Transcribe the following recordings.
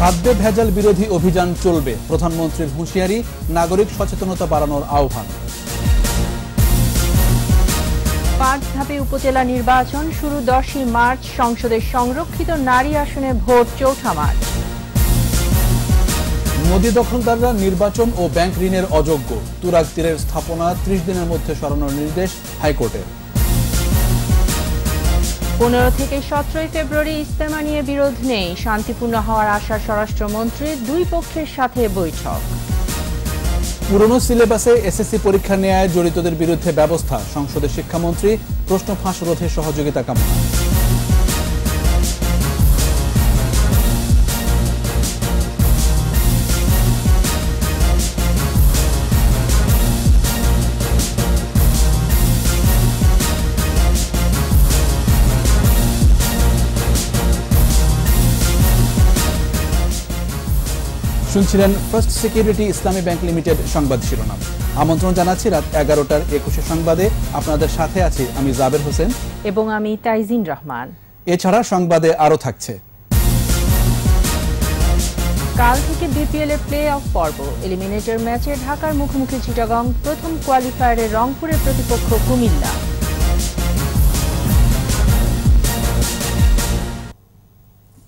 খাদ্যে ভেজাল বিরোধী অভিযান চলবে প্রধানমন্ত্রীর হুঁশিয়ারি নাগরিক সচেতনতা বাড়ানোর আহ্বান পাঁচ ধাপে উপজেলা নির্বাচন শুরু দশই মার্চ সংসদের সংরক্ষিত নারী আসনে ভোট চৌঠা মার্চ মোদী দখলদাররা নির্বাচন ও ব্যাংক ঋণের অযোগ্য তুরাগ তীরের স্থাপনা ত্রিশ দিনের মধ্যে সরানোর নির্দেশ হাইকোর্টের পনেরো থেকে সতেরোই ফেব্রুয়ারি ইস্তেমা নিয়ে বিরোধ নেই শান্তিপূর্ণ হওয়ার আশা স্বরাষ্ট্রমন্ত্রী দুই পক্ষের সাথে বৈঠক পুরনো সিলেবাসে এসএসসি পরীক্ষা নেয় জড়িতদের বিরুদ্ধে ব্যবস্থা সংসদের শিক্ষামন্ত্রী প্রশ্ন ফাঁস রোধে সহযোগিতা কামনা শুনছিলেন First Security Islami Bank Limited সংবাদ শিরোনাম আমন্ত্রণ জানাচ্ছি রাত এগারোটার একুশে সংবাদে আপনাদের সাথে আছি আমি জাবের হোসেন এবং আমি তাইজিন রহমান এছাড়া সংবাদে আরও থাকছে কাল থেকে বিপিএল এর প্লে অফ পর্ব এলিমিনেটর ম্যাচে ঢাকার মুখোমুখি চিটাগং প্রথম কোয়ালিফায়ারে রংপুরের প্রতিপক্ষ কুমিল্লা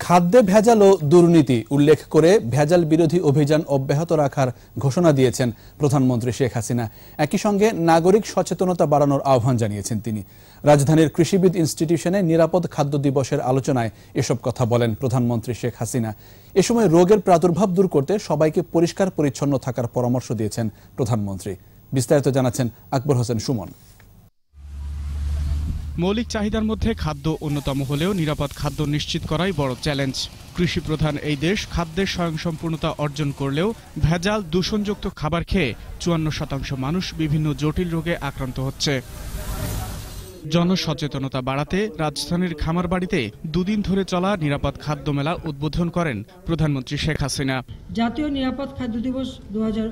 খাদ্যে ভেজাল ও দুর্নীতি উল্লেখ করে ভেজাল বিরোধী অভিযান অব্যাহত রাখার ঘোষণা দিয়েছেন প্রধানমন্ত্রী শেখ হাসিনা একই সঙ্গে নাগরিক সচেতনতা বাড়ানোর আহ্বান জানিয়েছেন তিনি রাজধানীর কৃষিবিদ ইনস্টিটিউশনে নিরাপদ খাদ্য দিবসের আলোচনায় এসব কথা বলেন প্রধানমন্ত্রী শেখ হাসিনা এ সময় রোগের প্রাদুর্ভাব দূর করতে সবাইকে পরিষ্কার পরিচ্ছন্ন থাকার পরামর্শ দিয়েছেন প্রধানমন্ত্রী বিস্তারিত জানাচ্ছেন আকবর হোসেন সুমন মৌলিক চাহিদার মধ্যে খাদ্য অন্যতম হলেও নিরাপদ খাদ্য নিশ্চিত করাই বড় চ্যালেঞ্জ কৃষি প্রধান এই দেশ খাদ্যের স্বয়ংসম্পূর্ণতা অর্জন করলেও ভেজাল দূষণযুক্ত খাবার খেয়ে চুয়ান্ন শতাংশ মানুষ বিভিন্ন জটিল রোগে আক্রান্ত হচ্ছে জনসচেতনতা বাড়াতে রাজধানীর খামার বাড়িতে দুদিন ধরে চলা নিরাপদ খাদ্য মেলা উদ্বোধন করেন প্রধানমন্ত্রী শেখ হাসিনা জাতীয় নিরাপদ খাদ্য দিবস দু হাজার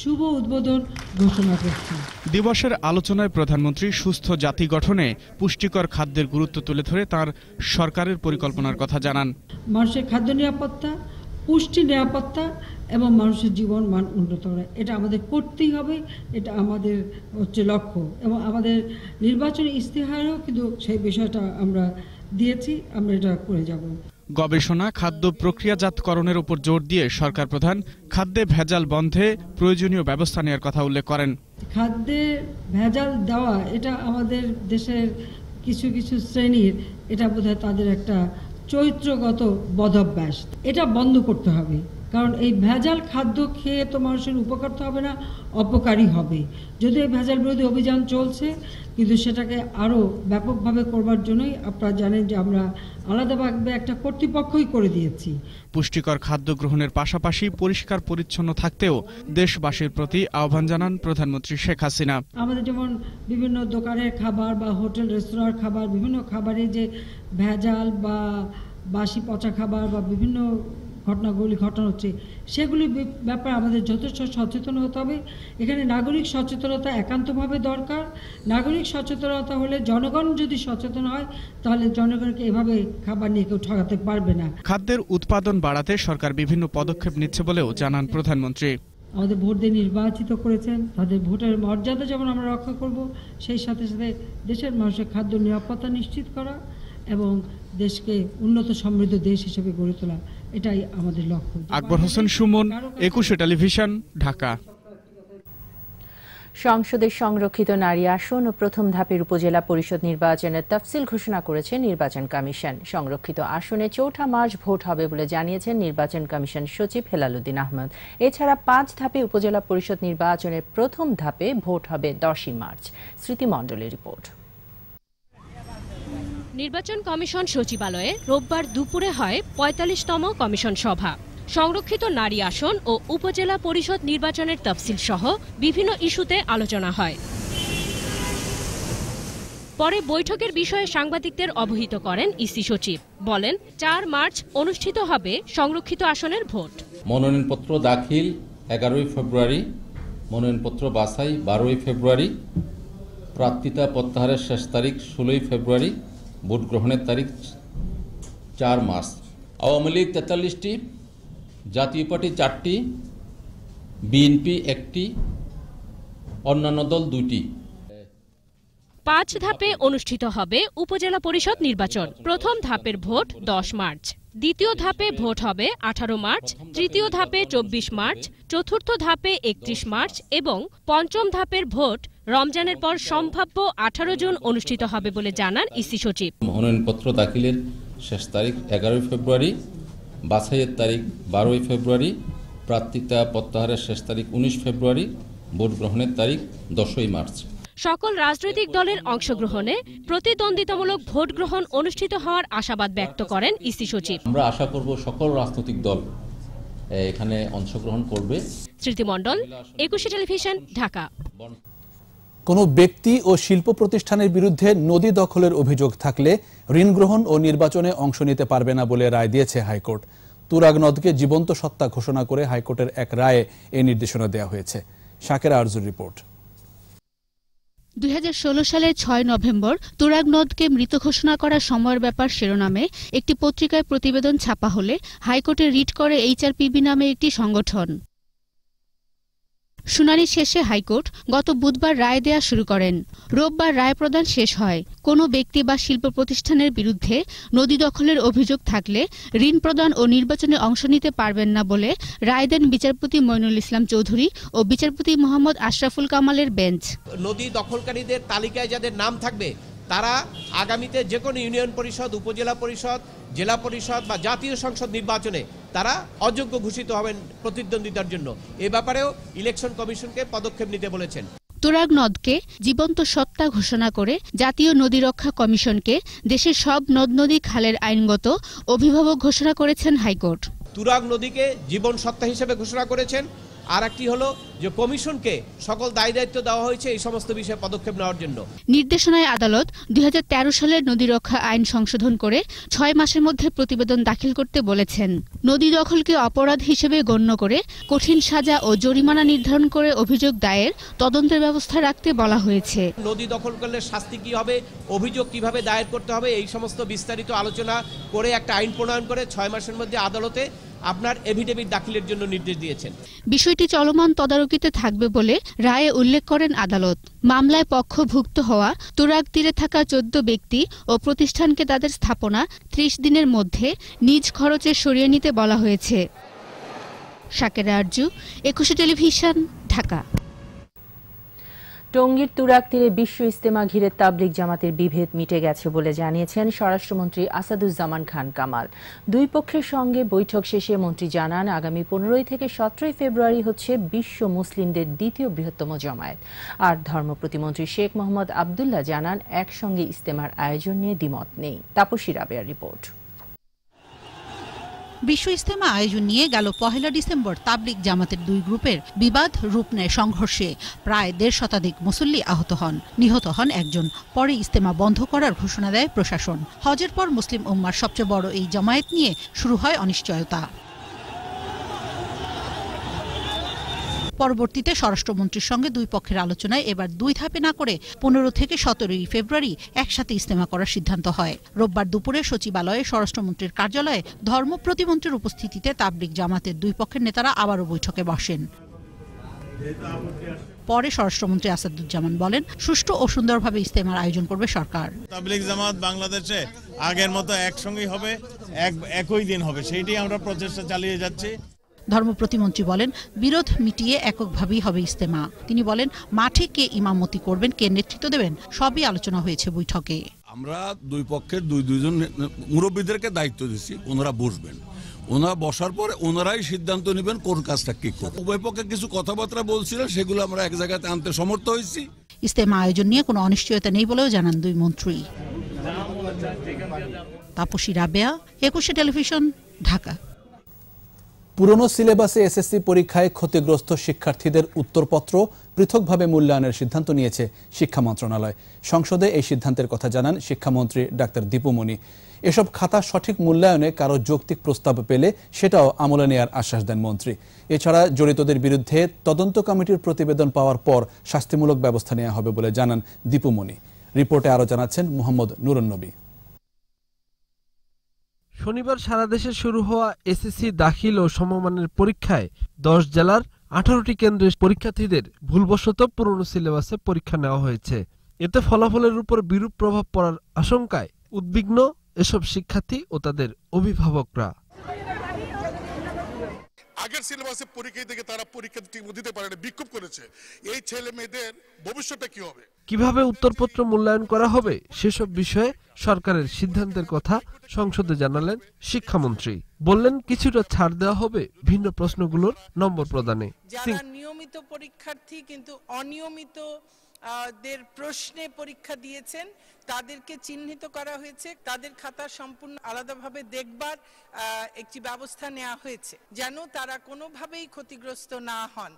শুভ উদ্বোধন ঘোষণা করছি দিবসের আলোচনায় প্রধানমন্ত্রী সুস্থ জাতি গঠনে পুষ্টিকর খাদ্যের গুরুত্ব তুলে ধরে তার সরকারের পরিকল্পনার কথা জানান মানুষের খাদ্য নিরাপত্তা পুষ্টি নিরাপত্তা এবং মানুষের জীবন মান উন্নত করা এটা আমাদের করতেই হবে এটা আমাদের হচ্ছে লক্ষ্য এবং আমাদের নির্বাচনী ইস্তেহারেও কিন্তু সেই বিষয়টা আমরা দিয়েছি আমরা এটা করে যাব গবেষণা খাদ্য প্রক্রিয়াজাতকরণের উপর জোর দিয়ে সরকার প্রধান খাদ্যে ভেজাল বন্ধে প্রয়োজনীয় ব্যবস্থা নেওয়ার কথা উল্লেখ করেন খাদ্যে ভেজাল দেওয়া এটা আমাদের দেশের কিছু কিছু শ্রেণীর এটা বোধহয় তাদের একটা চরিত্রগত বদভ্যাস এটা বন্ধ করতে হবে কারণ এই ভেজাল খাদ্য খেয়ে তো মানুষের উপকার তো হবে না অপকারী হবে যদিও এই ভেজাল বিরোধী অভিযান চলছে কিন্তু সেটাকে আরও ব্যাপকভাবে করবার জন্যই আপনারা জানেন যে আমরা আলাদাভাবে একটা কর্তৃপক্ষই করে দিয়েছি পুষ্টিকর খাদ্য গ্রহণের পাশাপাশি পরিষ্কার পরিচ্ছন্ন থাকতেও দেশবাসীর প্রতি আহ্বান জানান প্রধানমন্ত্রী শেখ হাসিনা আমাদের যেমন বিভিন্ন দোকানের খাবার বা হোটেল রেস্তোরাঁর খাবার বিভিন্ন খাবারে যে ভেজাল বা বাসি পচা খাবার বা বিভিন্ন ঘটনাগুলি ঘটনা হচ্ছে সেগুলি ব্যাপারে আমাদের যথেষ্ট সচেতন হতে হবে এখানে নাগরিক সচেতনতা একান্তভাবে দরকার নাগরিক সচেতনতা হলে জনগণ যদি সচেতন হয় তাহলে জনগণকে এভাবে খাবার নিয়ে কেউ ঠকাতে পারবে না খাদ্যের উৎপাদন বাড়াতে সরকার বিভিন্ন পদক্ষেপ নিচ্ছে বলেও জানান প্রধানমন্ত্রী আমাদের ভোট দিয়ে নির্বাচিত করেছেন তাদের ভোটের মর্যাদা যেমন আমরা রক্ষা করব সেই সাথে সাথে দেশের মানুষের খাদ্য নিরাপত্তা নিশ্চিত করা এবং দেশকে উন্নত সমৃদ্ধ দেশ হিসেবে গড়ে তোলা এটাই আমাদের লক্ষ্য আকবর হোসেন সুমন একুশে টেলিভিশন ঢাকা সংসদের সংরক্ষিত নারী আসন ও প্রথম ধাপের উপজেলা পরিষদ নির্বাচনের তফসিল ঘোষণা করেছে নির্বাচন কমিশন সংরক্ষিত আসনে চৌঠা মার্চ ভোট হবে বলে জানিয়েছেন নির্বাচন কমিশন সচিব হেলালুদ্দিন আহমদ এছাড়া পাঁচ ধাপে উপজেলা পরিষদ নির্বাচনের প্রথম ধাপে ভোট হবে দশই মার্চ স্মৃতিমণ্ডলের রিপোর্ট নির্বাচন কমিশন সচিবালয়ে রোববার দুপুরে হয় পঁয়তাল্লিশতম কমিশন সভা সংরক্ষিত নারী আসন ও উপজেলা পরিষদ নির্বাচনের তফসিল সহ বিভিন্ন ইস্যুতে আলোচনা হয় পরে বৈঠকের বিষয়ে সাংবাদিকদের অবহিত করেন ইসি সচিব বলেন চার মার্চ অনুষ্ঠিত হবে সংরক্ষিত আসনের ভোট মনোনয়নপত্র দাখিল এগারোই ফেব্রুয়ারি মনোনয়নপত্র বাছাই বারোই ফেব্রুয়ারি প্রার্থিতা প্রত্যাহারের শেষ তারিখ ষোলোই ফেব্রুয়ারি ভোট গ্রহণের তারিখ চার মাস আওয়ামী লীগ তেতাল্লিশটি জাতীয় পার্টি চারটি বিএনপি একটি অন্যান্য দল দুটি পাঁচ ধাপে অনুষ্ঠিত হবে উপজেলা পরিষদ নির্বাচন প্রথম ধাপের ভোট দশ মার্চ দ্বিতীয় ধাপে ভোট হবে আঠারো মার্চ তৃতীয় ধাপে চব্বিশ মার্চ চতুর্থ ধাপে একত্রিশ মার্চ এবং পঞ্চম ধাপের ভোট রমজানের পর সম্ভাব্য আঠারো জুন অনুষ্ঠিত হবে বলে জানান ইসি সচিব মনোনয়নপত্র দাখিলের শেষ তারিখ এগারোই ফেব্রুয়ারি বাছাইয়ের তারিখ বারোই ফেব্রুয়ারি প্রার্থিতা প্রত্যাহারের শেষ তারিখ উনিশ ফেব্রুয়ারি ভোট গ্রহণের তারিখ দশই মার্চ সকল রাজনৈতিক দলের অংশগ্রহণে প্রতিদ্বন্দ্বিতামূলক ভোট গ্রহণ অনুষ্ঠিত হওয়ার আশাবাদ ব্যক্ত করেন ইসি সচিব আমরা আশা করব সকল রাজনৈতিক দল এখানে অংশগ্রহণ করবে স্মৃতিমণ্ডল একুশে টেলিভিশন ঢাকা কোনো ব্যক্তি ও শিল্প প্রতিষ্ঠানের বিরুদ্ধে নদী দখলের অভিযোগ থাকলে ঋণ গ্রহণ ও নির্বাচনে অংশ নিতে পারবে না বলে রায় দিয়েছে হাইকোর্ট তুরাগ নদকে জীবন্ত সত্তা ঘোষণা করে হাইকোর্টের এক রায়ে এই নির্দেশনা দেওয়া হয়েছে শাকের আরজুর রিপোর্ট দুই সালের ছয় নভেম্বর তুরাগ নদকে মৃত ঘোষণা করার সময়ের ব্যাপার শিরোনামে একটি পত্রিকায় প্রতিবেদন ছাপা হলে হাইকোর্টে রিট করে এইচআরপিবি নামে একটি সংগঠন শুনানি শেষে হাইকোর্ট গত বুধবার রায় দেয়া শুরু করেন রোববার রায় প্রদান শেষ হয় কোনো ব্যক্তি বা শিল্প প্রতিষ্ঠানের বিরুদ্ধে নদী দখলের অভিযোগ থাকলে ঋণ প্রদান ও নির্বাচনে অংশ নিতে পারবেন না বলে রায় দেন বিচারপতি মইনুল ইসলাম চৌধুরী ও বিচারপতি মোহাম্মদ আশরাফুল কামালের বেঞ্চ নদী দখলকারীদের তালিকায় যাদের নাম থাকবে তারা আগামীতে যে কোনো ইউনিয়ন পরিষদ উপজেলা পরিষদ জেলা পরিষদ বা জাতীয় সংসদ নির্বাচনে তারা অযোগ্য ঘোষিত হবেন প্রতিদ্বন্দ্বিতার জন্য এ ব্যাপারেও ইলেকশন কমিশনকে পদক্ষেপ নিতে বলেছেন তুরাগ নদকে জীবন্ত সত্তা ঘোষণা করে জাতীয় নদী রক্ষা কমিশনকে দেশের সব নদ নদী খালের আইনগত অভিভাবক ঘোষণা করেছেন হাইকোর্ট তুরাগ নদীকে জীবন সত্তা হিসেবে ঘোষণা করেছেন আর একটি হলো যে কমিশনকে সকল দায় দায়িত্ব দেওয়া হয়েছে এই সমস্ত বিষয়ে পদক্ষেপ নেওয়ার জন্য নির্দেশনায় আদালত দুই সালের নদী রক্ষা আইন সংশোধন করে ছয় মাসের মধ্যে প্রতিবেদন দাখিল করতে বলেছেন নদী দখলকে অপরাধ হিসেবে গণ্য করে কঠিন সাজা ও জরিমানা নির্ধারণ করে অভিযোগ দায়ের তদন্তের ব্যবস্থা রাখতে বলা হয়েছে নদী দখল করলে শাস্তি কি হবে অভিযোগ কিভাবে দায়ের করতে হবে এই সমস্ত বিস্তারিত আলোচনা করে একটা আইন প্রণয়ন করে ছয় মাসের মধ্যে আদালতে আপনার এভিডেভিট দাখিলের জন্য নির্দেশ দিয়েছেন বিষয়টি চলমান তদারকিতে থাকবে বলে রায়ে উল্লেখ করেন আদালত মামলায় পক্ষভুক্ত হওয়া তুরাক তীরে থাকা চোদ্দ ব্যক্তি ও প্রতিষ্ঠানকে তাদের স্থাপনা ত্রিশ দিনের মধ্যে নিজ খরচে সরিয়ে নিতে বলা হয়েছে শাকেরা আরজু একুশে টেলিভিশন ঢাকা টঙ্গীর তুরাক তীরে বিশ্ব ইস্তেমা ঘিরে তাবলিক জামাতের বিভেদ মিটে গেছে বলে জানিয়েছেন স্বরাষ্ট্রমন্ত্রী আসাদুজ্জামান খান কামাল দুই পক্ষের সঙ্গে বৈঠক শেষে মন্ত্রী জানান আগামী পনেরোই থেকে সতেরোই ফেব্রুয়ারি হচ্ছে বিশ্ব মুসলিমদের দ্বিতীয় বৃহত্তম জমায়েত আর ধর্ম প্রতিমন্ত্রী শেখ মোহাম্মদ আবদুল্লাহ জানান একসঙ্গে ইস্তেমার আয়োজন নিয়ে দ্বিমত নেই তাপসী রাবেয়ার রিপোর্ট বিশ্ব ইস্তেমা আয়োজন নিয়ে গেল পহেলা ডিসেম্বর তাবলিক জামাতের দুই গ্রুপের বিবাদ রূপ নেয় সংঘর্ষে প্রায় দেড় শতাধিক মুসল্লি আহত হন নিহত হন একজন পরে ইস্তেমা বন্ধ করার ঘোষণা দেয় প্রশাসন হজের পর মুসলিম উম্মার সবচেয়ে বড় এই জামায়াত নিয়ে শুরু হয় অনিশ্চয়তা পরবর্তীতে স্বরাষ্ট্রমন্ত্রীর সঙ্গে দুই পক্ষের আলোচনায় এবার দুই ধাপে না করে পনেরো থেকে সতেরোই ফেব্রুয়ারি একসাথে ইস্তেমা করার সিদ্ধান্ত হয় রোববার দুপুরে সচিবালয়ে স্বরাষ্ট্রমন্ত্রীর কার্যালয়ে ধর্ম প্রতিমন্ত্রীর উপস্থিতিতে তাবলিক জামাতের দুই পক্ষের নেতারা আবারও বৈঠকে বসেন পরে স্বরাষ্ট্রমন্ত্রী আসাদুজ্জামান বলেন সুষ্ঠু ও সুন্দরভাবে ইস্তেমার আয়োজন করবে সরকার তাবলিক জামাত বাংলাদেশে আগের মতো একসঙ্গেই হবে এক একই দিন হবে সেইটি আমরা প্রচেষ্টা চালিয়ে যাচ্ছি ধর্ম প্রতিমন্ত্রী বলেন বিরোধ মিটিয়ে এককভাবেই হবে ইস্তেমা তিনি বলেন মাঠে কে ইমামতি করবেন কে নেতৃত্ব দেবেন সবই আলোচনা হয়েছে বৈঠকে আমরা দুই পক্ষের দুই দুইজন মুরব্বীদেরকে দায়িত্ব দিচ্ছি ওনারা বসবেন ওনারা বসার পরে ওনারাই সিদ্ধান্ত নেবেন কোন কাজটা কি করবে উভয় পক্ষে কিছু কথাবার্তা বলছিলেন সেগুলো আমরা এক জায়গাতে আনতে সমর্থ হয়েছি ইস্তেমা আয়োজন নিয়ে কোনো অনিশ্চয়তা নেই বলেও জানান দুই মন্ত্রী তাপসী রাবেয়া একুশে টেলিভিশন ঢাকা পুরনো সিলেবাসে এসএসসি পরীক্ষায় ক্ষতিগ্রস্ত শিক্ষার্থীদের উত্তরপত্র পৃথকভাবে মূল্যায়নের সিদ্ধান্ত নিয়েছে শিক্ষা মন্ত্রণালয় সংসদে এই সিদ্ধান্তের কথা জানান শিক্ষামন্ত্রী ডাক্তার দীপুমণি এসব খাতা সঠিক মূল্যায়নে কারো যৌক্তিক প্রস্তাব পেলে সেটাও আমলে নেয়ার আশ্বাস দেন মন্ত্রী এছাড়া জড়িতদের বিরুদ্ধে তদন্ত কমিটির প্রতিবেদন পাওয়ার পর শাস্তিমূলক ব্যবস্থা নেওয়া হবে বলে জানান দীপুমণি রিপোর্টে আরও জানাচ্ছেন মোহাম্মদ নুরুন্নবী শনিবার সারা দেশে শুরু হওয়া এসএসসি দাখিল ও সমমানের পরীক্ষায় দশ জেলার আঠারোটি কেন্দ্রের পরীক্ষার্থীদের ভুলবশত পুরনো সিলেবাসে পরীক্ষা নেওয়া হয়েছে এতে ফলাফলের উপর বিরূপ প্রভাব পড়ার আশঙ্কায় উদ্বিগ্ন এসব শিক্ষার্থী ও তাদের অভিভাবকরা আগের সিলেবাসে পরীক্ষা থেকে তারা পরীক্ষা দিতে পারে বিক্ষোভ করেছে এই ছেলে মেয়েদের ভবিষ্যতে কি হবে কিভাবে উত্তরপত্র মূল্যায়ন করা হবে সেসব বিষয়ে সরকারের সিদ্ধান্তের কথা সংসদে জানালেন শিক্ষামন্ত্রী বললেন কিছুটা ছাড় দেওয়া হবে ভিন্ন প্রশ্নগুলোর নম্বর প্রদানে যারা নিয়মিত পরীক্ষার্থী কিন্তু অনিয়মিত দের প্রশ্নে পরীক্ষা দিয়েছেন তাদেরকে চিহ্নিত করা হয়েছে তাদের খাতা সম্পূর্ণ আলাদাভাবে দেখবার একটি ব্যবস্থা নেওয়া হয়েছে যেন তারা কোনোভাবেই ক্ষতিগ্রস্ত না হন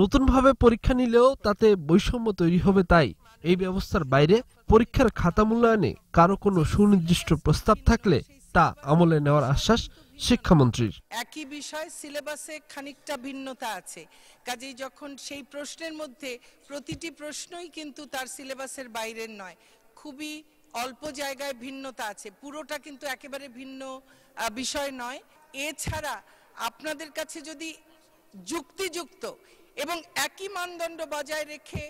নতুনভাবে পরীক্ষা নিলেও তাতে বৈষম্য তৈরি হবে তাই এই ব্যবস্থার বাইরে পরীক্ষার খাতা মূল্যায়নে কারো কোনো সুনির্দিষ্ট প্রস্তাব থাকলে তা আমলে নেওয়ার আশ্বাস শিক্ষামন্ত্রীর একই বিষয় সিলেবাসে খানিকটা ভিন্নতা আছে কাজেই যখন সেই প্রশ্নের মধ্যে প্রতিটি প্রশ্নই কিন্তু তার সিলেবাসের বাইরের নয় খুবই অল্প জায়গায় ভিন্নতা আছে পুরোটা কিন্তু একেবারে ভিন্ন বিষয় নয় এছাড়া আপনাদের কাছে যদি যুক্তিযুক্ত এবং একই মানদণ্ড বজায় রেখে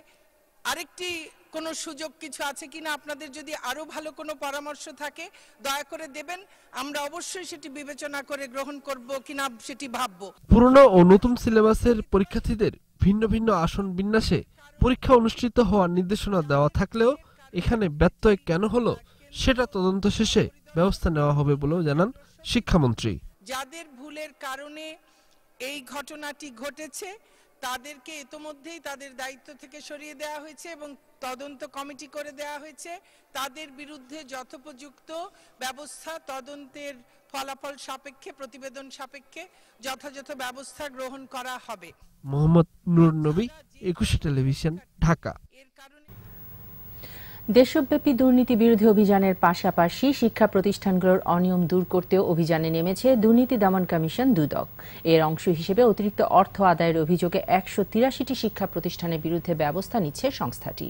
আরেকটি কোনো সুযোগ কিছু আছে কিনা আপনাদের যদি আরও ভালো কোনো পরামর্শ থাকে দয়া করে দেবেন আমরা অবশ্যই সেটি বিবেচনা করে গ্রহণ করব কিনা সেটি ভাবব পুরনো ও নতুন সিলেবাসের পরীক্ষার্থীদের ভিন্ন ভিন্ন আসন বিন্যাসে পরীক্ষা অনুষ্ঠিত হওয়ার নির্দেশনা দেওয়া থাকলেও এখানে ব্যত্যয় কেন হলো সেটা তদন্ত শেষে ব্যবস্থা নেওয়া হবে বলেও জানান শিক্ষামন্ত্রী যাদের ভুলের কারণে এই ঘটনাটি ঘটেছে তাদেরকে ইতোমধ্যেই তাদের দায়িত্ব থেকে সরিয়ে দেওয়া হয়েছে এবং তদন্ত কমিটি করে দেওয়া হয়েছে তাদের বিরুদ্ধে যথোপযুক্ত ব্যবস্থা তদন্তের ফলাফল সাপেক্ষে প্রতিবেদন সাপেক্ষে যথাযথ ব্যবস্থা গ্রহণ করা হবে মোহাম্মদ নূর নবী একুশে টেলিভিশন ঢাকা দেশব্যাপী দুর্নীতি বিরোধী অভিযানের পাশাপাশি শিক্ষা প্রতিষ্ঠানগুলোর অনিয়ম দূর করতেও অভিযানে নেমেছে দুর্নীতি দমন কমিশন দুদক এর অংশ হিসেবে অতিরিক্ত অর্থ আদায়ের অভিযোগে একশো তিরাশিটি শিক্ষা প্রতিষ্ঠানের বিরুদ্ধে ব্যবস্থা নিচ্ছে সংস্থাটি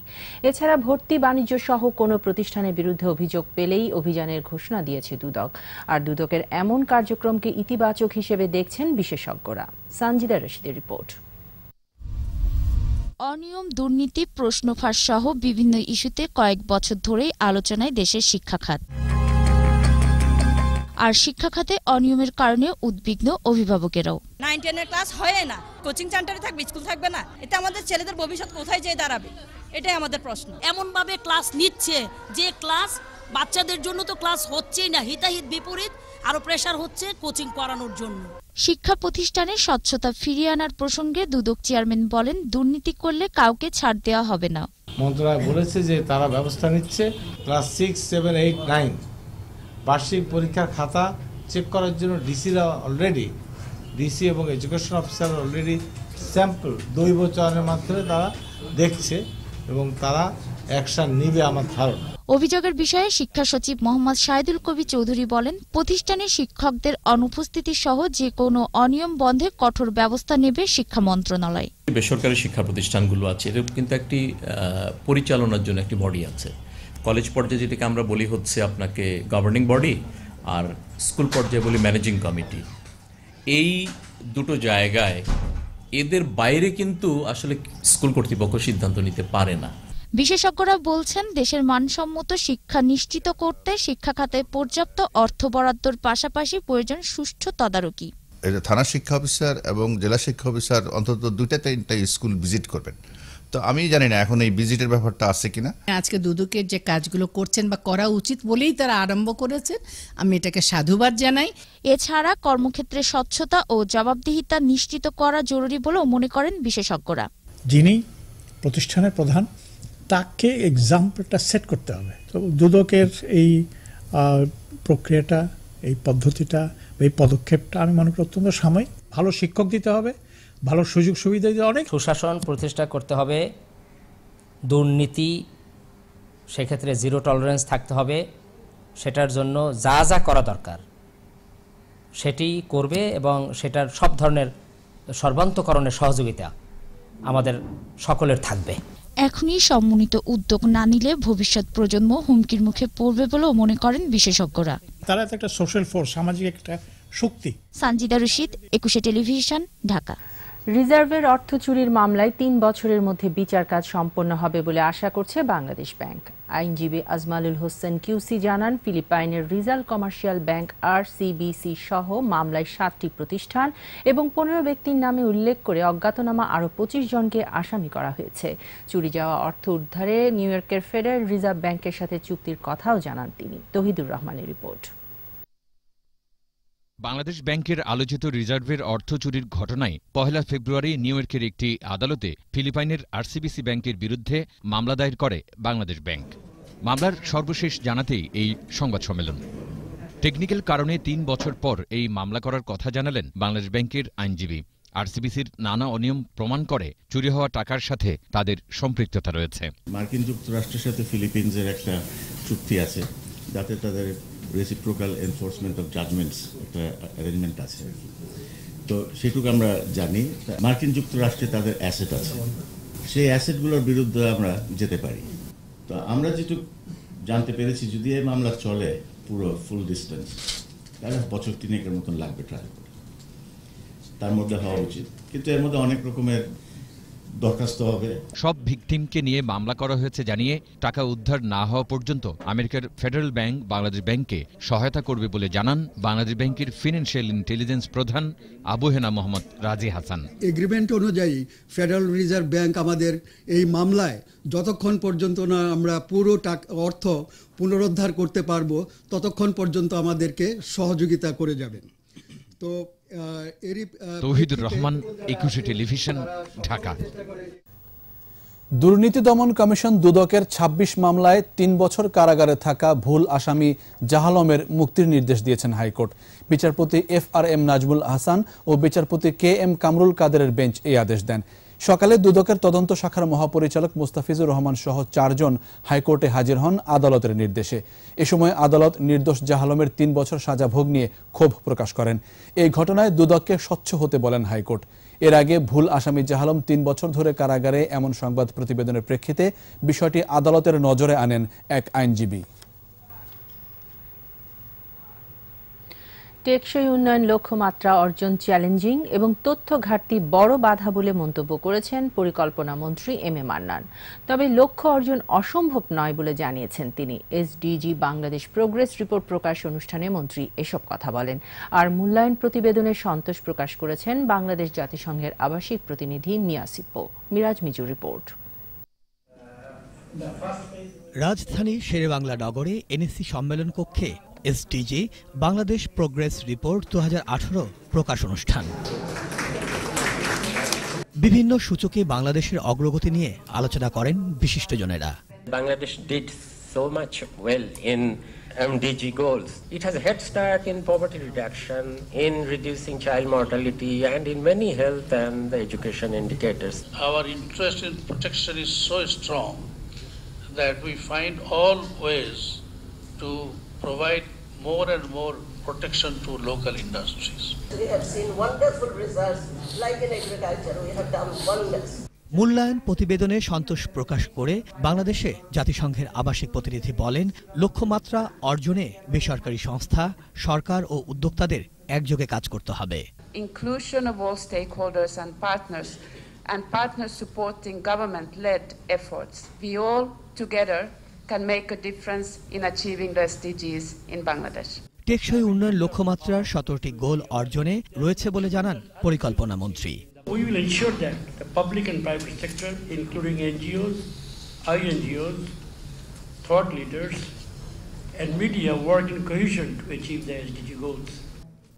এছাড়া ভর্তি বাণিজ্য সহ কোনো প্রতিষ্ঠানের বিরুদ্ধে অভিযোগ পেলেই অভিযানের ঘোষণা দিয়েছে দুদক আর দুদকের এমন কার্যক্রমকে ইতিবাচক হিসেবে দেখছেন বিশেষজ্ঞরা সানজিদা রশিদের রিপোর্ট অনিয়ম দুর্নীতি প্রশ্নফাঁস সহ বিভিন্ন ইস্যুতে কয়েক বছর ধরেই আলোচনায় দেশের শিক্ষাখাত আর শিক্ষাখাতে অনিয়মের কারণে উদ্বিগ্ন অভিভাবকেরাও নাইন টেনের ক্লাস হয় না কোচিং সেন্টারে থাকবে স্কুল থাকবে না এটা আমাদের ছেলেদের ভবিষ্যৎ কোথায় যেয়ে দাঁড়াবে এটাই আমাদের প্রশ্ন এমনভাবে ক্লাস নিচ্ছে যে ক্লাস বাচ্চাদের জন্য তো ক্লাস হচ্ছেই না হিতাহিত বিপরীত আরও প্রেশার হচ্ছে কোচিং করানোর জন্য শিক্ষা প্রতিষ্ঠানে স্বচ্ছতা ফিরিয়ে আনার প্রসঙ্গে দুদক চেয়ারম্যান বলেন দুর্নীতি করলে কাউকে ছাড় দেওয়া হবে না মন্ত্রণালয় বলেছে যে তারা ব্যবস্থা নিচ্ছে class six seven eight nine বার্ষিক পরীক্ষার খাতা চেক করার জন্য ডিসিরা অলরেডি ডিসি এবং এডুকেশন অফিসার অলরেডি স্যাম্পল দৈব চয়নের মাধ্যমে তারা দেখছে এবং তারা অ্যাকশান নিবে আমার ধারণা অভিযোগের বিষয়ে শিক্ষা সচিব মোহাম্মদ সাইদুল কবি চৌধুরী বলেন প্রতিষ্ঠানে শিক্ষকদের অনুপস্থিতি সহ যে কোনো অনিয়ম বন্ধে কঠোর ব্যবস্থা নেবে শিক্ষা মন্ত্রণালয় বেসরকারি শিক্ষা প্রতিষ্ঠানগুলো আছে এর কিন্তু একটি পরিচালনার জন্য একটি বডি আছে কলেজ পর্যায়ে যেটাকে আমরা বলি হচ্ছে আপনাকে গভর্নিং বডি আর স্কুল পর্যায়ে বলি ম্যানেজিং কমিটি এই দুটো জায়গায় এদের বাইরে কিন্তু আসলে স্কুল কর্তৃপক্ষ সিদ্ধান্ত নিতে পারে না বিশেষজ্ঞরা বলছেন দেশের মানসম্মত শিক্ষা নিশ্চিত করতে শিক্ষা খাতে পর্যাপ্ত অর্থ বরাদ্দর পাশাপাশি প্রয়োজন সুষ্ঠু তদারকি থানা শিক্ষা অফিসার এবং জেলা শিক্ষা অফিসার অন্তত দুইটা তিনটা স্কুল ভিজিট করবেন তো আমি জানি না এখন এই ভিজিটের ব্যাপারটা আছে কিনা আজকে দুদুকের যে কাজগুলো করছেন বা করা উচিত বলেই তারা আরম্ভ করেছেন আমি এটাকে সাধুবাদ জানাই এছাড়া কর্মক্ষেত্রে স্বচ্ছতা ও জবাবদিহিতা নিশ্চিত করা জরুরি বলেও মনে করেন বিশেষজ্ঞরা যিনি প্রতিষ্ঠানের প্রধান তাকে এক্সাম্পলটা সেট করতে হবে তো দুদকের এই প্রক্রিয়াটা এই পদ্ধতিটা এই পদক্ষেপটা আমি মনে করি অত্যন্ত সাময়িক ভালো শিক্ষক দিতে হবে ভালো সুযোগ সুবিধা দিতে অনেক সুশাসন প্রতিষ্ঠা করতে হবে দুর্নীতি সেক্ষেত্রে জিরো টলারেন্স থাকতে হবে সেটার জন্য যা যা করা দরকার সেটি করবে এবং সেটার সব ধরনের সর্বান্তকরণের সহযোগিতা আমাদের সকলের থাকবে এখনই সমন্বিত উদ্যোগ না নিলে ভবিষ্যৎ প্রজন্ম হুমকির মুখে পড়বে বলেও মনে করেন বিশেষজ্ঞরা তারা একটা সোশ্যাল ফোর্স সামাজিক একটা শক্তি সানজিদা রশিদ একুশে টেলিভিশন ঢাকা রিজার্ভের অর্থ চুরির মামলায় তিন বছরের মধ্যে বিচার কাজ সম্পন্ন হবে বলে আশা করছে বাংলাদেশ ব্যাংক আইনজীবী আজমালুল হোসেন কিউসি জানান ফিলিপাইনের Rizal Commercial Bank R CBC সহ মামলায় সাতটি প্রতিষ্ঠান এবং পনেরো ব্যক্তির নামে উল্লেখ করে অজ্ঞাতনামা আরও পঁচিশ জনকে আসামি করা হয়েছে চুরি যাওয়া অর্থ উদ্ধারে নিউ ইয়র্কের ফেডারেল রিজার্ভ ব্যাংকের সাথে চুক্তির কথাও জানান তিনি তহিদুর রহমানের রিপোর্ট বাংলাদেশ ব্যাংকের আলোচিত রিজার্ভের অর্থ চুরির ঘটনায় পহেলা ফেব্রুয়ারি নিউইয়র্কের একটি আদালতে ফিলিপাইনের আরসিবিসি ব্যাংকের বিরুদ্ধে মামলা দায়ের করে বাংলাদেশ ব্যাংক মামলার সর্বশেষ জানাতেই এই সংবাদ সম্মেলন টেকনিক্যাল কারণে তিন বছর পর এই মামলা করার কথা জানালেন বাংলাদেশ ব্যাংকের আইনজীবী আরসিবিসির নানা অনিয়ম প্রমাণ করে চুরি হওয়া টাকার সাথে তাদের সম্পৃক্ততা রয়েছে মার্কিন যুক্তরাষ্ট্রের সাথে ফিলিপিন্সের একটা চুক্তি আছে যাতে তাদের রেসিপ্রোকাল এনফোর্সমেন্ট অফ জাজমেন্টস একটা অ্যারেঞ্জমেন্ট আছে তো সেটুকু আমরা জানি মার্কিন যুক্তরাষ্ট্রে তাদের অ্যাসেট আছে সেই অ্যাসেটগুলোর বিরুদ্ধে আমরা যেতে পারি তো আমরা যেটুক জানতে পেরেছি যদি এই মামলা চলে পুরো ফুল ডিস্টেন্স তাহলে বছর তিনেকের মতন লাগবে ট্রায়াল তার মধ্যে হওয়া উচিত কিন্তু এর মধ্যে অনেক রকমের দরখাস্ত হবে সব ভিকটিমকে নিয়ে মামলা করা হয়েছে জানিয়ে টাকা উদ্ধার না হওয়া পর্যন্ত আমেরিকার ফেডারেল ব্যাংক বাংলাদেশ ব্যাংককে সহায়তা করবে বলে জানান বাংলাদেশ ব্যাংকের ফিনান্সিয়াল ইন্টেলিজেন্স প্রধান আবু হেনা মোহাম্মদ রাজি হাসান এগ্রিমেন্ট অনুযায়ী ফেডারেল রিজার্ভ ব্যাংক আমাদের এই মামলায় যতক্ষণ পর্যন্ত না আমরা পুরো টাকা অর্থ পুনরুদ্ধার করতে পারবো ততক্ষণ পর্যন্ত আমাদেরকে সহযোগিতা করে যাবেন তো তৌহিদুর রহমান একুশে টেলিভিশন ঢাকা দুর্নীতি দমন কমিশন দুদকের ২৬ মামলায় তিন বছর কারাগারে থাকা ভুল আসামি জাহালমের মুক্তির নির্দেশ দিয়েছেন হাইকোর্ট বিচারপতি F R M Nazmul Hasan ও বিচারপতি K M Kamrul Kader bench এই আদেশ দেন সকালে দুদকের তদন্ত শাখার মহাপরিচালক মুস্তাফিজুর রহমান সহ চারজন হাইকোর্টে হাজির হন আদালতের নির্দেশে এ সময় আদালত নির্দোষ জাহালমের তিন বছর সাজা ভোগ নিয়ে ক্ষোভ প্রকাশ করেন এই ঘটনায় দুদককে স্বচ্ছ হতে বলেন হাইকোর্ট এর আগে ভুল আসামি জাহালম তিন বছর ধরে কারাগারে এমন সংবাদ প্রতিবেদনের প্রেক্ষিতে বিষয়টি আদালতের নজরে আনেন এক আইনজীবী টেকসই উন্নয়ন লক্ষ্যমাত্রা অর্জন চ্যালেঞ্জিং এবং তথ্য ঘাটতি বড় বাধা বলে মন্তব্য করেছেন পরিকল্পনা মন্ত্রী এম এ মান্নান তবে লক্ষ্য অর্জন অসম্ভব নয় বলে জানিয়েছেন তিনি এসডিজি বাংলাদেশ প্রোগ্রেস রিপোর্ট প্রকাশ অনুষ্ঠানে মন্ত্রী এসব কথা বলেন আর মূল্যায়ন প্রতিবেদনে সন্তোষ প্রকাশ করেছেন বাংলাদেশ জাতিসংঘের আবাসিক প্রতিনিধি মিয়াসিপো মিরাজ মিজু রিপোর্ট রাজধানী শেরেবাংলা নগরে এনএসসি সম্মেলন কক্ষে এসডিজি বাংলাদেশ প্রোগ্রেস রিপোর্ট দু প্রকাশ অনুষ্ঠান বিভিন্ন সূচকে বাংলাদেশের অগ্রগতি নিয়ে আলোচনা করেন বিশিষ্টজনেরা Bangladesh did so much well in MDG goals. It has a head start in poverty reduction, in reducing child mortality, and in many health and education indicators. Our interest in protection is so strong that we find all ways to provide more and more protection to local industries. We have seen wonderful results like in agriculture. We have done wonders. মূল্যায়ন প্রতিবেদনে সন্তোষ প্রকাশ করে বাংলাদেশে জাতিসংঘের আবাসিক প্রতিনিধি বলেন লক্ষ্যমাত্রা অর্জনে বেসরকারি সংস্থা সরকার ও উদ্যোক্তাদের একযোগে কাজ করতে হবে Inclusion of all stakeholders and partners and partners supporting government-led efforts. We all together can make a difference in achieving the SDGs in Bangladesh. টেকসই উন্নয়ন লক্ষ্যমাত্রার সতেরোটি গোল অর্জনে রয়েছে বলে জানান পরিকল্পনা মন্ত্রী will ensure that the public and private sector including NGOs I NGOs leaders and media work in cohesion to achieve the SDG goals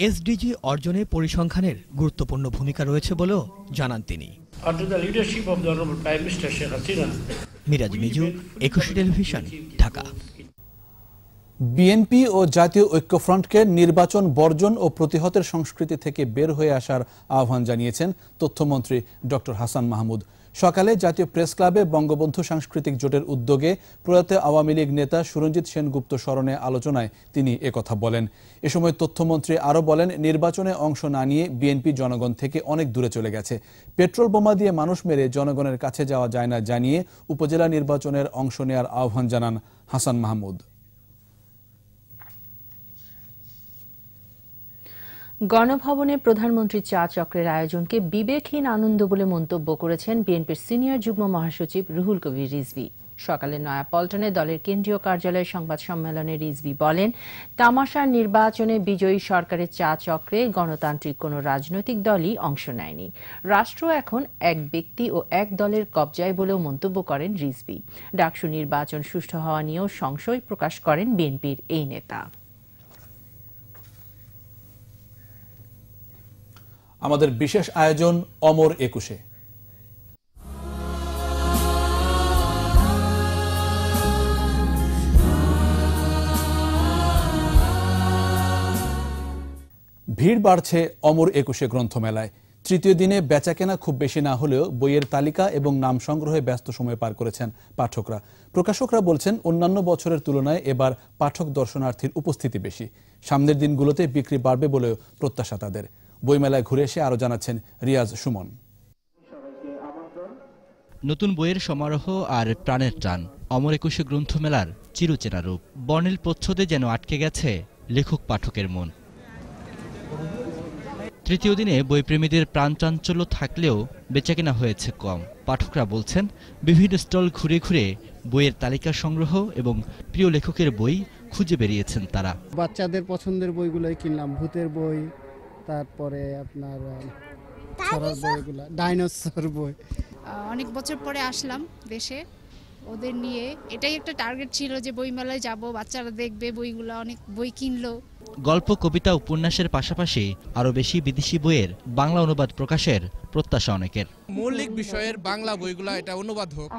SDG অর্জনে পরিসংখ্যানের গুরুত্বপূর্ণ ভূমিকা রয়েছে বলেও জানান তিনি under the leadership of the prime minister Sheikh Miraj Miju Ekushey television Dhaka BNP ও জাতীয় ঐক্যফ্রন্টকে নির্বাচন বর্জন ও প্রতিহতের সংস্কৃতি থেকে বের হয়ে আসার আহ্বান জানিয়েছেন তথ্যমন্ত্রী ডক্টর হাসান মাহমুদ সকালে জাতীয় প্রেস ক্লাবে বঙ্গবন্ধু সাংস্কৃতিক জোটের উদ্যোগে প্রয়াত আওয়ামী লীগ নেতা সুরঞ্জিত সেনগুপ্ত স্মরণে আলোচনায় তিনি একথা বলেন এ সময় তথ্যমন্ত্রী আরও বলেন নির্বাচনে অংশ না নিয়ে বিএনপি জনগণ থেকে অনেক দূরে চলে গেছে পেট্রোল বোমা দিয়ে মানুষ মেরে জনগণের কাছে যাওয়া যায় না জানিয়ে উপজেলা নির্বাচনের অংশ নেয়ার আহ্বান জানান হাসান মাহমুদ গণভবনে প্রধানমন্ত্রী চা চক্রের আয়োজনকে বিবেকহীন আনন্দ বলে মন্তব্য করেছেন বিএনপির সিনিয়র যুগ্ম মহাসচিব রুহুল কবির রিজভি সকালে নয়াপল্টনে দলের কেন্দ্রীয় কার্যালয়ে সংবাদ সম্মেলনে রিজভি বলেন তামাশার নির্বাচনে বিজয়ী সরকারের চা চক্রে গণতান্ত্রিক কোন রাজনৈতিক দলই অংশ নেয়নি রাষ্ট্র এখন এক ব্যক্তি ও এক দলের কবজায় বলেও মন্তব্য করেন রিজভি ডাকসু নির্বাচন সুষ্ঠু হওয়া নিয়েও সংশয় প্রকাশ করেন বিএনপির এই নেতা আমাদের বিশেষ আয়োজন অমর একুশে ভিড় বাড়ছে অমর একুশে গ্রন্থমেলায় তৃতীয় দিনে বেচাকেনা খুব বেশি না হলেও বইয়ের তালিকা এবং নাম সংগ্রহে ব্যস্ত সময় পার করেছেন পাঠকরা প্রকাশকরা বলছেন অন্যান্য বছরের তুলনায় এবার পাঠক দর্শনার্থীর উপস্থিতি বেশি সামনের দিনগুলোতে বিক্রি বাড়বে বলেও প্রত্যাশা তাদের বইমেলায় ঘুরে এসে আরও জানাচ্ছেন রিয়াজ সুমন নতুন বইয়ের সমারোহ আর প্রাণের টান অমর একুশে গ্রন্থমেলার চিরচেনা রূপ বর্ণিল প্রচ্ছদে যেন আটকে গেছে লেখক পাঠকের মন তৃতীয় দিনে বইপ্রেমীদের চাঞ্চল্য থাকলেও বেচাকেনা হয়েছে কম পাঠকরা বলছেন বিভিন্ন স্টল ঘুরে ঘুরে বইয়ের তালিকা সংগ্রহ এবং প্রিয় লেখকের বই খুঁজে বেরিয়েছেন তারা বাচ্চাদের পছন্দের বইগুলোই কিনলাম ভূতের বই তারপরে আপনার বইগুলো ডাইনোসর বই অনেক বছর পরে আসলাম দেশে ওদের নিয়ে এটাই একটা টার্গেট ছিল যে বইমেলায় যাব বাচ্চারা দেখবে বইগুলো অনেক বই কিনলো গল্প কবিতা উপন্যাসের পাশাপাশি আরো বেশি বিদেশি বইয়ের বাংলা অনুবাদ প্রকাশের প্রত্যাশা অনেকের মৌলিক বিষয়ের বাংলা বইগুলো এটা অনুবাদ হোক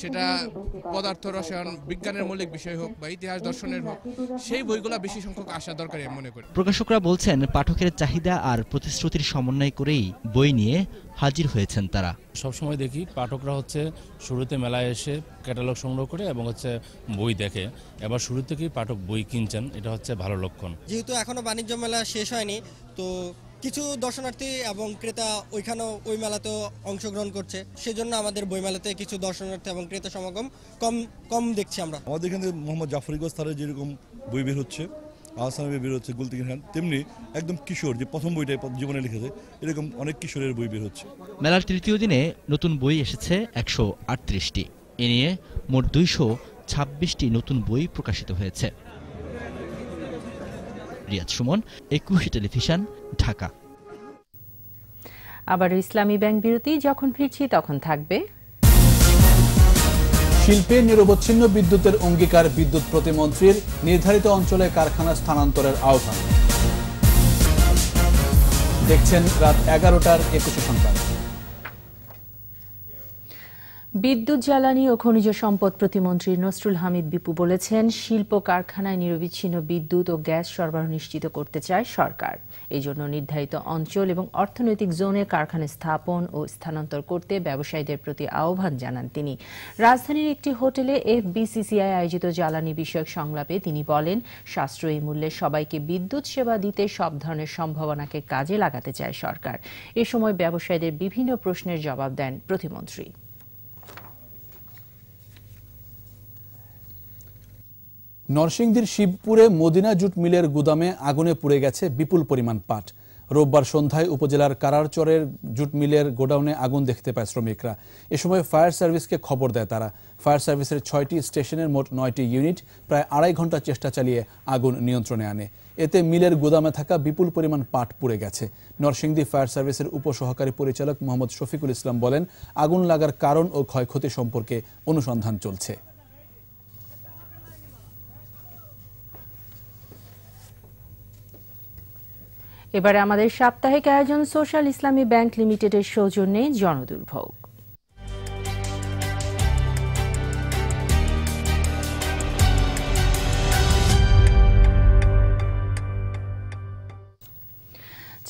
সেটা পদার্থ রসায়ন বিজ্ঞানের মৌলিক বিষয় হোক বা ইতিহাস দর্শনের হোক সেই বইগুলো বেশি সংখ্যক আসা দরকার মনে করি প্রকাশকরা বলছেন পাঠকের চাহিদা আর প্রতিশ্রুতির সমন্বয় করেই বই নিয়ে হাজির হয়েছেন তারা সবসময় দেখি পাঠকরা হচ্ছে শুরুতে মেলায় এসে ক্যাটালগ সংগ্রহ করে এবং হচ্ছে বই দেখে এবার শুরু থেকেই পাঠক বই কিনছেন এটা হচ্ছে ভালো লক্ষণ যেহেতু এখনো বাণিজ্য মেলা শেষ হয়নি তো কিছু দর্শনার্থী এবং ক্রেতা ওইখানেও ওই মেলাতেও অংশগ্রহণ করছে সেজন্য আমাদের বইমেলাতে কিছু দর্শনার্থী এবং ক্রেতা সমাগম কম কম দেখছি আমরা আমাদের এখানে মোহাম্মদ জাফর ইকবাস যেরকম বই বের হচ্ছে আহসানের বের হচ্ছে গুলতিকিন খান তেমনি একদম কিশোর যে প্রথম বইটাই জীবনে লিখেছে এরকম অনেক কিশোরের বই বের হচ্ছে মেলার তৃতীয় দিনে নতুন বই এসেছে একশো আটত্রিশটি এ নিয়ে মোট দুইশো ছাব্বিশটি নতুন বই প্রকাশিত হয়েছে রিয়াজ সুমন একুশে টেলিভিশন ঢাকা আবার ইসলামী ব্যাংক বিরতি যখন ফিরছি তখন থাকবে শিল্পে নিরবচ্ছিন্ন বিদ্যুতের অঙ্গীকার বিদ্যুৎ প্রতিমন্ত্রীর নির্ধারিত অঞ্চলে কারখানা স্থানান্তরের আহ্বান দেখছেন রাত এগারোটার একুশে সংবাদ বিদ্যুৎ জ্বালানি ও খনিজ সম্পদ প্রতিমন্ত্রী নসরুল হামিদ বিপু বলেছেন শিল্প কারখানায় নিরবিচ্ছিন্ন বিদ্যুৎ ও গ্যাস সরবরাহ নিশ্চিত করতে চায় সরকার এই জন্য নির্ধারিত অঞ্চল এবং অর্থনৈতিক জোনে কারখানা স্থাপন ও স্থানান্তর করতে ব্যবসায়ীদের প্রতি আহ্বান জানান তিনি রাজধানীর একটি হোটেলে এফবিসিসিআই আয়োজিত জ্বালানি বিষয়ক সংলাপে তিনি বলেন সাশ্রয়ী মূল্যে সবাইকে বিদ্যুৎ সেবা দিতে সব ধরনের সম্ভাবনাকে কাজে লাগাতে চায় সরকার এ সময় ব্যবসায়ীদের বিভিন্ন প্রশ্নের জবাব দেন প্রতিমন্ত্রী নরসিংদীর শিবপুরে মদিনা জুট মিলের গুদামে আগুনে পুড়ে গেছে বিপুল পরিমাণ পাট রোববার সন্ধ্যায় উপজেলার কারারচরের জুট মিলের গোডাউনে আগুন দেখতে পায় শ্রমিকরা এ সময় ফায়ার সার্ভিসকে খবর দেয় তারা ফায়ার সার্ভিসের ছয়টি স্টেশনের মোট নয়টি ইউনিট প্রায় আড়াই ঘন্টা চেষ্টা চালিয়ে আগুন নিয়ন্ত্রণে আনে এতে মিলের গুদামে থাকা বিপুল পরিমাণ পাট পুড়ে গেছে নরসিংদী ফায়ার সার্ভিসের উপসহকারী পরিচালক মোহাম্মদ শফিকুল ইসলাম বলেন আগুন লাগার কারণ ও ক্ষয়ক্ষতি সম্পর্কে অনুসন্ধান চলছে এবারে আমাদের সাপ্তাহিক আয়োজন সোশ্যাল ইসলামী ব্যাংক লিমিটেডের সৌজন্যে জনদুর্ভোগ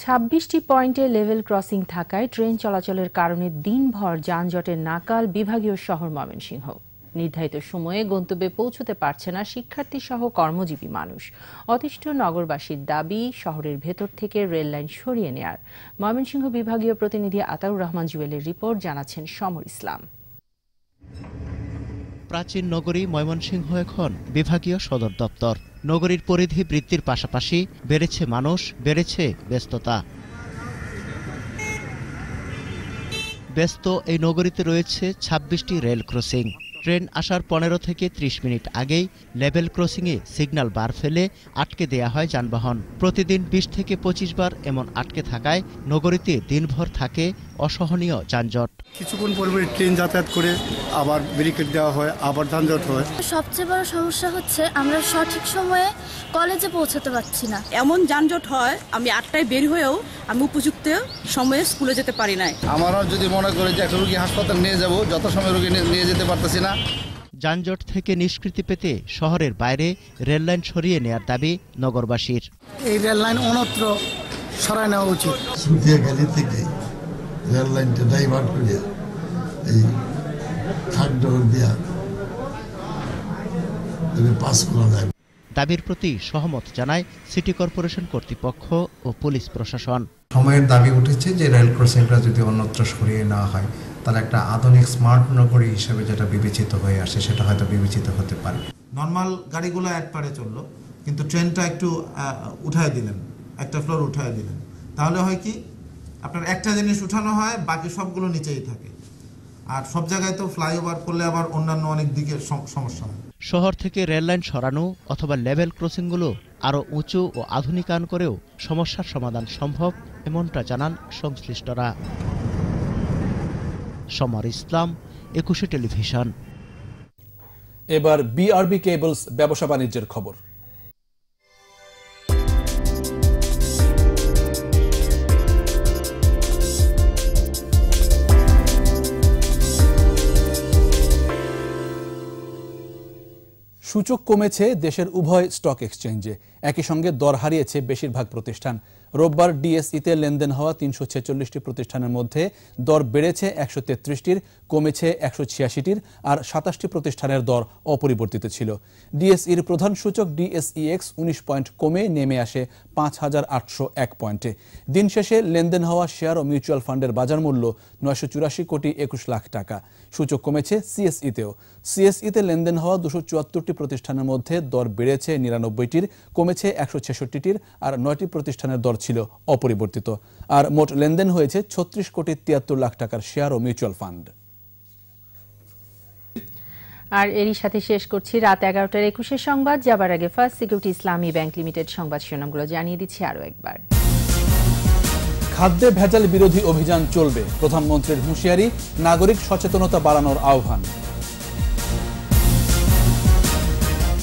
ছাব্বিশটি পয়েন্টে লেভেল ক্রসিং থাকায় ট্রেন চলাচলের কারণে দিনভর যানজটের নাকাল বিভাগীয় শহর ময়মনসিংহ নির্ধারিত সময়ে গন্তব্যে পৌঁছতে পারছে না শিক্ষার্থী সহ কর্মজীবী মানুষ অতিষ্ঠ নগরবাসীর দাবি শহরের ভেতর থেকে রেল লাইন সরিয়ে নেয়ার ময়মনসিংহ বিভাগীয় প্রতিনিধি আতাউর রহমান জুয়েলের রিপোর্ট জানাচ্ছেন সমর ইসলাম প্রাচীন নগরী ময়মনসিংহ এখন বিভাগীয় সদর দপ্তর নগরীর পরিধি বৃদ্ধির পাশাপাশি বেড়েছে মানুষ বেড়েছে ব্যস্ততা ব্যস্ত এই নগরীতে রয়েছে ছাব্বিশটি রেল ক্রসিং ট্রেন আসার পনেরো থেকে ত্রিশ মিনিট আগেই লেভেল ক্রসিংয়ে সিগন্যাল বার ফেলে আটকে দেয়া হয় যানবাহন প্রতিদিন বিশ থেকে ২৫ বার এমন আটকে থাকায় নগরীতে দিনভর থাকে অসহনীয় যানজট কিছুক্ষণ পরে ট্রেন যাতায়াত করে আবার ব্রিকেট দেওয়া হয় আবার যানজট হয় সবচেয়ে বড় সমস্যা হচ্ছে আমরা সঠিক সময়ে কলেজে পৌঁছাতে পারছি না এমন যানজট হয় আমি আটটায় বের হয়েও আমি উপযুক্ত সময়ে স্কুলে যেতে পারি না আমারা যদি মনে করি যে একটা রোগী হাসপাতাল নিয়ে যাব যত সময় রোগী নিয়ে যেতে পারতেছি না যানজট থেকে নিষ্কৃতি পেতে শহরের বাইরে রেললাইন সরিয়ে নেয়ার দাবি নগরবাসীর এই রেললাইন অন্যত্র সরায় নেওয়া উচিত থেকে ডাইভার্ট করিয়া এই দিয়া পাস করা যায় দাবির প্রতি সহমত জানায় সিটি কর্পোরেশন কর্তৃপক্ষ ও পুলিশ প্রশাসন সময়ের দাবি উঠেছে যে রেল ক্রসিংটা যদি অন্যত্র সরিয়ে না হয় তাহলে একটা আধুনিক স্মার্ট নগরী হিসেবে যেটা বিবেচিত হয়ে আসে সেটা হয়তো বিবেচিত হতে পারে নর্মাল গাড়িগুলো একবারে চললো কিন্তু ট্রেনটা একটু উঠায় দিলেন একটা ফ্লোর উঠায় দিলেন তাহলে হয় কি আপনার একটা জিনিস উঠানো হয় বাকি সবগুলো নিচেই থাকে আর সব জায়গায় তো ফ্লাইওভার করলে আবার অন্যান্য অনেক দিকের সমস্যা হয় শহর থেকে রেললাইন সরানো অথবা লেভেল ক্রসিংগুলো আরও উঁচু ও আধুনিকায়ন করেও সমস্যার সমাধান সম্ভব এমনটা জানান সংশ্লিষ্টরা সমার ইসলাম একুশে টেলিভিশন এবার বিআরবি কেবলস ব্যবসা বাণিজ্যের খবর সূচক কমেছে দেশের উভয় স্টক এক্সচেঞ্জে একই সঙ্গে দর হারিয়েছে বেশিরভাগ প্রতিষ্ঠান রোববার ডিএসইতে লেনদেন হওয়া তিনশো ছেচল্লিশটি প্রতিষ্ঠানের মধ্যে দর বেড়েছে একশো তেত্রিশটির কমেছে একশো ছিয়াশিটির আর সাতাশটি প্রতিষ্ঠানের দর অপরিবর্তিত ছিল ডিএসইর প্রধান সূচক ডিএসইএক্স উনিশ পয়েন্ট কমে নেমে আসে পাঁচ হাজার আটশো এক পয়েন্টে দিন শেষে লেনদেন হওয়া শেয়ার ও মিউচুয়াল ফান্ডের বাজার মূল্য নয়শো চুরাশি কোটি একুশ লাখ টাকা সূচক কমেছে সিএসইতেও সিএসইতে লেনদেন হওয়া দুশো চুয়াত্তরটি প্রতিষ্ঠানের মধ্যে দর বেড়েছে নিরানব্বইটির কমেছে একশো ছেষট্টিটির আর নয়টি প্রতিষ্ঠানের দর ছিল অপরিবর্তিত আর মোট লেনদেন হয়েছে ছত্রিশ কোটি তিয়াত্তর লাখ টাকার শেয়ার ও মিউচুয়াল ফান্ড আর এরই সাথে শেষ করছি রাত এগারোটার একুশের সংবাদ যাবার আগে First Security Islami Bank Limited সংবাদ শিরোনামগুলো জানিয়ে দিচ্ছি আরও একবার খাদ্যে ভেজাল বিরোধী অভিযান চলবে প্রধানমন্ত্রীর হুঁশিয়ারি নাগরিক সচেতনতা বাড়ানোর আহ্বান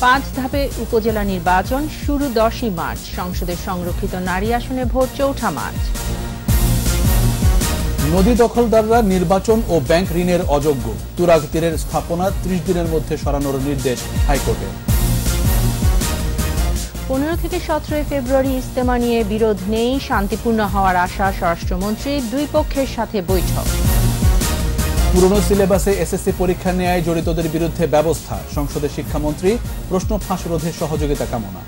পাঁচ ধাপে উপজেলা নির্বাচন শুরু দশই মার্চ সংসদের সংরক্ষিত নারী আসনে ভোট চৌঠা মার্চ নদী দখলদাররা নির্বাচন ও ব্যাংক ঋণের অযোগ্য তুরাগ তীরের স্থাপনা ত্রিশ দিনের মধ্যে সরানোর নির্দেশ হাইকোর্টে পনেরো থেকে সতেরোই ফেব্রুয়ারি ইস্তেমা নিয়ে বিরোধ নেই শান্তিপূর্ণ হওয়ার আশা স্বরাষ্ট্রমন্ত্রী দুই পক্ষের সাথে বৈঠক পুরনো সিলেবাসে এসএসসি পরীক্ষা নেয় জড়িতদের বিরুদ্ধে ব্যবস্থা সংসদে শিক্ষামন্ত্রী প্রশ্ন ফাঁস রোধে সহযোগিতা কামনা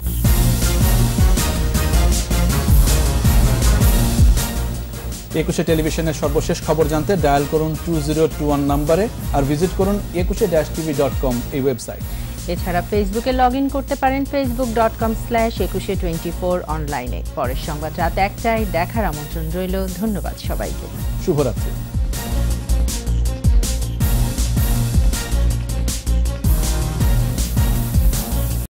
একুশে টেলিভিশনের সর্বশেষ খবর জানতে ডায়াল করুন টু জিরো টু ওয়ান নাম্বারে আর ভিজিট করুন একুশে ড্যাশ টিভি ডট কম এই ওয়েবসাইট এছাড়া ফেসবুকে লগ ইন করতে পারেন Facebook dot com slash Ekushey twenty four অনলাইনে পরের সংবাদ রাত একটায় দেখার আমন্ত্রণ রইল ধন্যবাদ সবাইকে শুভরাত্রি